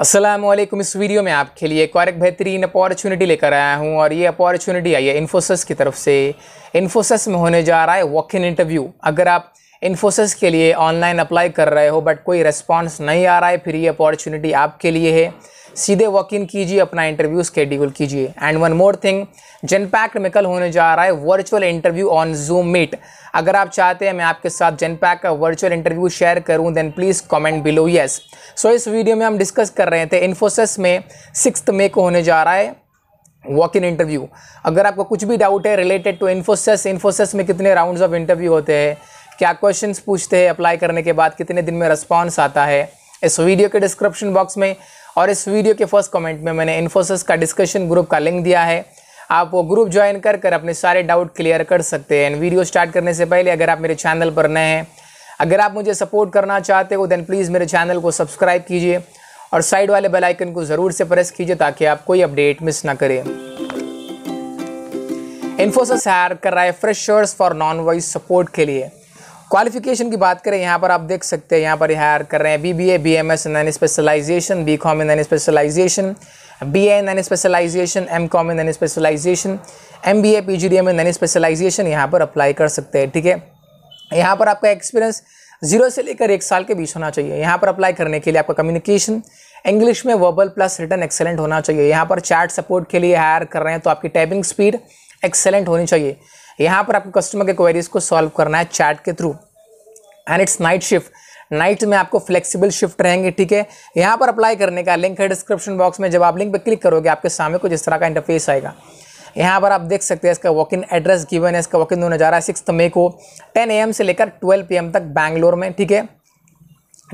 असलम इस वीडियो में आपके लिए एक और एक बेहतरीन अपॉर्चुनिटी लेकर आया हूँ और ये अपॉर्चुनिटी आई है इन्फोसिस की तरफ से इन्फोसिस में होने जा रहा है वॉक इन इंटरव्यू अगर आप इन्फोसिस के लिए ऑनलाइन अप्लाई कर रहे हो बट कोई रिस्पॉन्स नहीं आ रहा है फिर ये अपॉर्चुनिटी आपके लिए है सीधे वॉक इन कीजिए अपना इंटरव्यू स्केड्यूल कीजिए and one more thing Genpact में कल होने जा रहा है virtual interview on Zoom meet अगर आप चाहते हैं मैं आपके साथ जनपैक का वर्चुअल इंटरव्यू शेयर करूं then please comment below yes so इस वीडियो में हम डिस्कस कर रहे थे इन्फोसिस में सिक्स मे को होने जा रहा है वॉक इन इंटरव्यू अगर आपको कुछ भी डाउट है रिलेटेड टू इन्फोसिस इन्फोसिस में कितने राउंड्स ऑफ इंटरव्यू होते हैं क्या क्वेश्चंस पूछते हैं अप्लाई करने के बाद कितने दिन में रिस्पॉन्स आता है इस वीडियो के डिस्क्रिप्शन बॉक्स में और इस वीडियो के फर्स्ट कमेंट में मैंने इन्फोसिस का डिस्कशन ग्रुप का लिंक दिया है आप वो ग्रुप ज्वाइन कर कर अपने सारे डाउट क्लियर कर सकते हैं वीडियो स्टार्ट करने से पहले अगर आप मेरे चैनल पर नए हैं अगर आप मुझे सपोर्ट करना चाहते हो देन प्लीज़ मेरे चैनल को सब्सक्राइब कीजिए और साइड वाले बेल आइकन को ज़रूर से प्रेस कीजिए ताकि आप कोई अपडेट मिस ना करें इन्फोसिस हायर कर रहा है freshers for non voice support के लिए क्वालिफिकेशन की बात करें यहाँ पर आप देख सकते हैं यहाँ पर हायर कर रहे हैं B B A B M S any specialization B com in specialization B A any specialization M com in specialization M B A P G D M any specialization यहाँ पर अप्लाई कर सकते हैं ठीक है यहाँ पर आपका एक्सपीरियंस जीरो से लेकर एक साल के बीच होना चाहिए यहाँ पर अप्लाई करने के लिए आपका कम्युनिकेशन इंग्लिश में वर्बल प्लस रिटर्न एक्सेलेंट होना चाहिए यहाँ पर चैट सपोर्ट के लिए हायर कर रहे हैं तो आपकी टाइपिंग स्पीड एक्सेलेंट होनी चाहिए यहाँ पर आपको कस्टमर के क्वेरीज को सॉल्व करना है चैट के through and it's night shift night में आपको फ्लेक्सिबल शिफ्ट रहेंगे ठीक है यहाँ पर अप्लाई करने का लिंक है डिस्क्रिप्शन बॉक्स में जब आप लिंक पर क्लिक करोगे आपके सामने कुछ इस तरह का इंटरफेस आएगा यहाँ पर आप देख सकते हैं इसका वॉक इन एड्रेस गिवन है इसका वॉक इन दो हज़ार सिक्स मे को टेन ए से लेकर ट्वेल्व पी तक बैंगलोर में ठीक है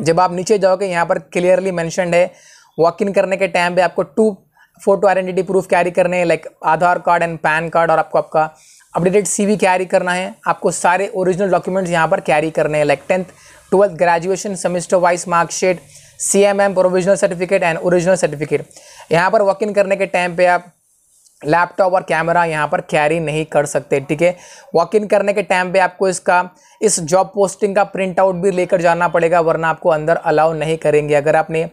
जब आप नीचे जाओगे यहाँ पर क्लियरली मैंशनड है वॉक इन करने के टाइम पर आपको two photo identity proof carry करने like Aadhaar card and PAN card और आपको आपका अपडेटेड सीवी कैरी करना है आपको सारे ओरिजिनल डॉक्यूमेंट्स यहाँ पर कैरी करने हैं like tenth twelfth graduation semester wise marksheet C M M provisional certificate and original certificate यहाँ पर वॉक इन करने के टाइम पे आप लैपटॉप और कैमरा यहाँ पर कैरी नहीं कर सकते ठीक है वॉक इन करने के टाइम पे आपको इसका इस जॉब पोस्टिंग का प्रिंट आउट भी लेकर जाना पड़ेगा वरना आपको अंदर अलाउ नहीं करेंगे अगर आपने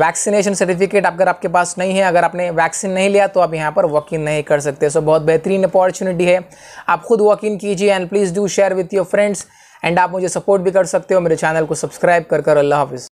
वैक्सीनेशन सर्टिफिकेट अगर आपके पास नहीं है अगर आपने वैक्सीन नहीं लिया तो आप यहाँ पर वॉक इन नहीं कर सकते सो बहुत बेहतरीन अपॉर्चुनिटी है आप खुद वॉक इन कीजिए and please do share with your friends and आप मुझे सपोर्ट भी कर सकते हो मेरे चैनल को सब्सक्राइब कर कर अल्लाह हाफिज़